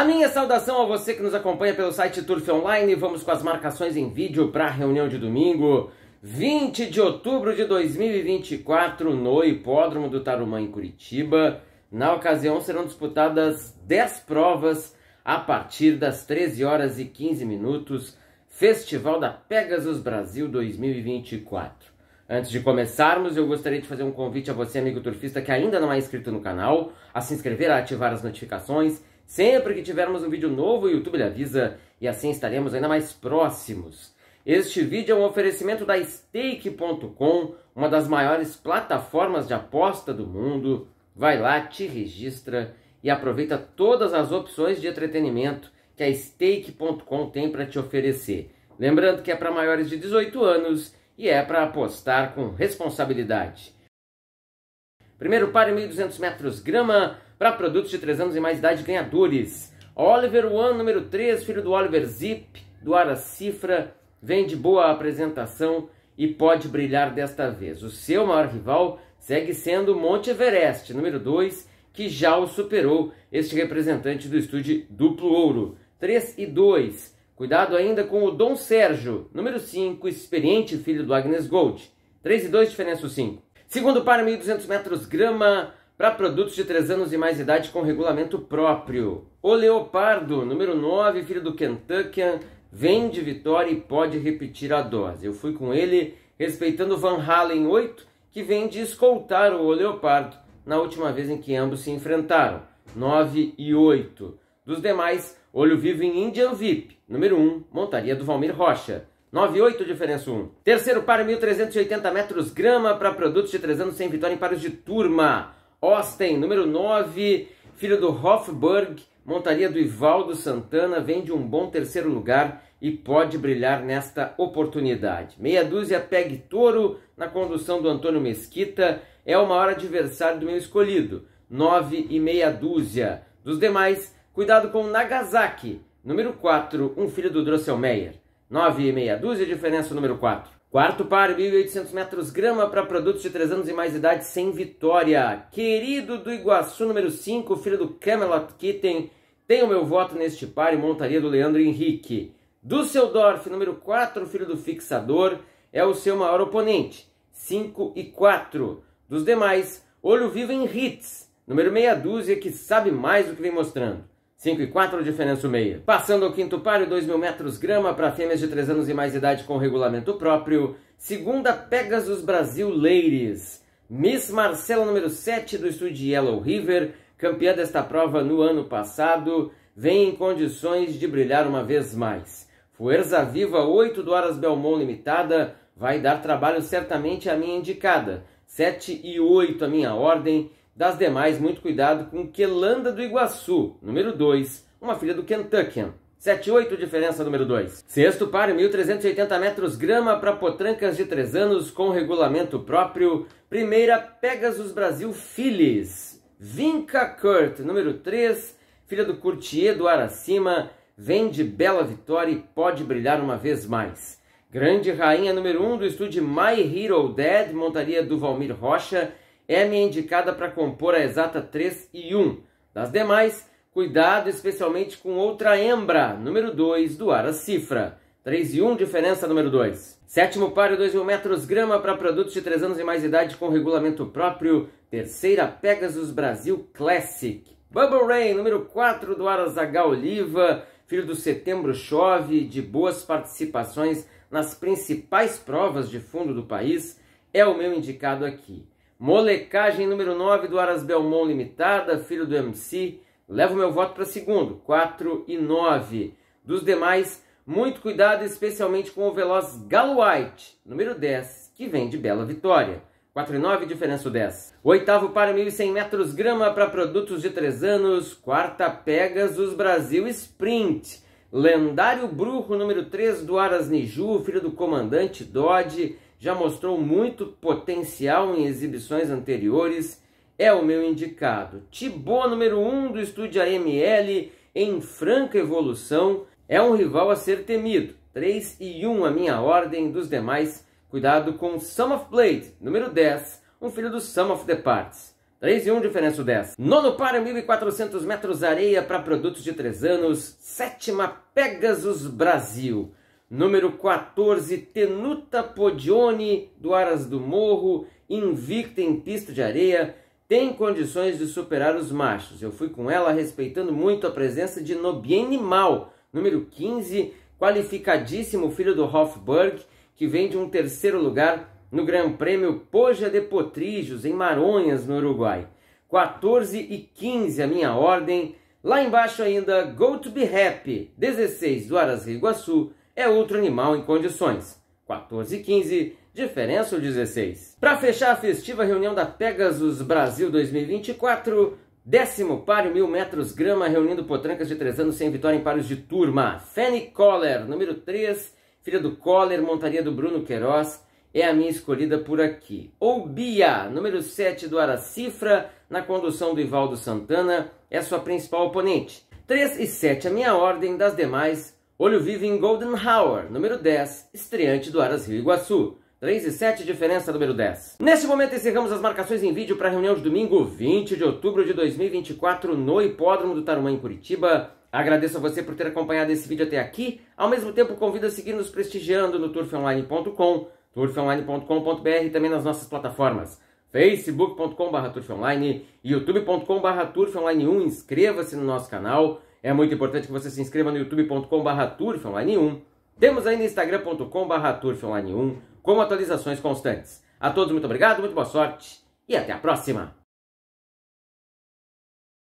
A minha saudação a você que nos acompanha pelo site Turf Online. Vamos com as marcações em vídeo para a reunião de domingo, 20 de outubro de 2024, no Hipódromo do Tarumã, em Curitiba. Na ocasião serão disputadas 10 provas a partir das 13 horas e 15 minutos, Festival da Pegasus Brasil 2024. Antes de começarmos, eu gostaria de fazer um convite a você, amigo turfista, que ainda não é inscrito no canal, a se inscrever, a ativar as notificações Sempre que tivermos um vídeo novo, o YouTube lhe avisa e assim estaremos ainda mais próximos. Este vídeo é um oferecimento da Stake.com, uma das maiores plataformas de aposta do mundo. Vai lá, te registra e aproveita todas as opções de entretenimento que a Stake.com tem para te oferecer. Lembrando que é para maiores de 18 anos e é para apostar com responsabilidade. Primeiro par em 1.200 metros grama, para produtos de 3 anos e mais idade ganhadores. Oliver One, número 3, filho do Oliver Zip, do Ara Cifra, vem de boa apresentação e pode brilhar desta vez. O seu maior rival segue sendo Monte Everest, número 2, que já o superou este representante do estúdio Duplo Ouro. 3 e 2. Cuidado ainda com o Dom Sérgio, número 5, experiente filho do Agnes Gold. 3 e 2, diferença 5. Segundo par, 1.200 metros grama, para produtos de 3 anos e mais idade com regulamento próprio. O Leopardo, número 9, filho do Kentuckian, vem de vitória e pode repetir a dose. Eu fui com ele respeitando o Van Halen 8, que vem de escoltar o Leopardo na última vez em que ambos se enfrentaram, 9 e 8. Dos demais, Olho Vivo em Indian VIP, número 1, montaria do Valmir Rocha. 9,8 diferença 1. Terceiro par, 1.380 metros grama para produtos de 3 anos sem vitória em paros de turma. Austin, número 9, filho do Hofburg, montaria do Ivaldo Santana, vem de um bom terceiro lugar e pode brilhar nesta oportunidade. Meia dúzia pegue touro na condução do Antônio Mesquita, é o maior adversário do meu escolhido, 9 e meia dúzia. Dos demais, cuidado com Nagasaki, número 4, um filho do Drosselmeyer, 9 e meia dúzia, diferença número 4. Quarto par, 1.800 metros grama para produtos de 3 anos e mais idade sem vitória. Querido do Iguaçu, número 5, filho do Camelot Kitten, tem o meu voto neste par e montaria do Leandro Henrique. Dusseldorf, número 4, filho do Fixador, é o seu maior oponente, 5 e 4. Dos demais, Olho Vivo em Hits, número meia dúzia que sabe mais do que vem mostrando. 5 e 4, diferença meia. Passando ao quinto páreo, 2 mil metros grama para fêmeas de 3 anos e mais idade com regulamento próprio. Segunda, Pegasus Brasil Ladies. Miss Marcela, número 7 do estúdio Yellow River, campeã desta prova no ano passado, vem em condições de brilhar uma vez mais. Fuerza Viva 8 do Aras Belmont Limitada vai dar trabalho certamente à minha indicada. 7 e 8 a minha ordem das demais, muito cuidado com Quelanda do Iguaçu, número 2, uma filha do Kentuckian. 7,8 diferença número 2. Sexto par, 1.380 metros grama para potrancas de 3 anos com regulamento próprio. Primeira, Pegasus Brasil Phillies. Vinca Kurt, número 3, filha do Curtier do Aracima. Vem de bela vitória e pode brilhar uma vez mais. Grande rainha número 1 um do estúdio My Hero Dead, montaria do Valmir Rocha é a minha indicada para compor a exata 3 e 1. Das demais, cuidado especialmente com outra hembra, número 2 do Ara Cifra. 3 e 1, diferença número 2. Sétimo páreo, 2 mil metros grama para produtos de 3 anos e mais idade com regulamento próprio. Terceira, Pegasus Brasil Classic. Bubble Ray, número 4 do Arazaga Oliva. Filho do Setembro Chove, de boas participações nas principais provas de fundo do país. É o meu indicado aqui. Molecagem número 9 do Aras Belmont Limitada, filho do MC. Levo meu voto para segundo, 4 e 9. Dos demais, muito cuidado, especialmente com o veloz Galo White, número 10, que vem de Bela Vitória. 4 e 9, diferença 10. Oitavo para 1.100 metros grama para produtos de 3 anos. Quarta pegas Pegasus Brasil Sprint. Lendário Bruco, número 3 do Aras Niju, filho do comandante Dodge já mostrou muito potencial em exibições anteriores, é o meu indicado. Tibó, número 1 um do estúdio AML, em franca evolução, é um rival a ser temido. 3 e 1 a minha ordem, dos demais, cuidado com Sum of Blade, número 10, um filho do Sum of the Parts. 3 e 1, diferença 10. Nono para 1.400 metros areia para produtos de 3 anos. Sétima, Pegasus Brasil. Número 14, Tenuta Podione do Aras do Morro, invicta em pista de areia, tem condições de superar os machos. Eu fui com ela respeitando muito a presença de Nobiene Mal, número 15, qualificadíssimo filho do Hofburg, que vem de um terceiro lugar no Gran Prêmio Poja de Potrijos, em Maronhas, no Uruguai. 14 e 15 a minha ordem. Lá embaixo ainda, Go to be Happy, 16 do Aras Iguaçu, é outro animal em condições. 14 e 15, diferença o 16. Para fechar a festiva reunião da Pegasus Brasil 2024, décimo páreo, mil metros grama, reunindo potrancas de 3 anos sem vitória em páreos de turma. Fanny Coller, número 3, filha do Coller, montaria do Bruno Queiroz, é a minha escolhida por aqui. Ou Bia, número 7 do Aracifra, na condução do Ivaldo Santana, é sua principal oponente. 3 e 7 a minha ordem, das demais Olho vivo em Golden Hour, número 10, estreante do Aras Rio Iguaçu. 3 e 7, diferença número 10. Neste momento encerramos as marcações em vídeo para a reunião de domingo 20 de outubro de 2024 no Hipódromo do Tarumã, em Curitiba. Agradeço a você por ter acompanhado esse vídeo até aqui. Ao mesmo tempo, convido a seguir nos prestigiando no turfonline.com, turfonline.com.br e também nas nossas plataformas facebook.com.br youtube.com.br turfonline1. Inscreva-se no nosso canal é muito importante que você se inscreva no youtube.com.br turfonline1. Temos ainda instagram.com.br turfonline1 com atualizações constantes. A todos muito obrigado, muito boa sorte e até a próxima!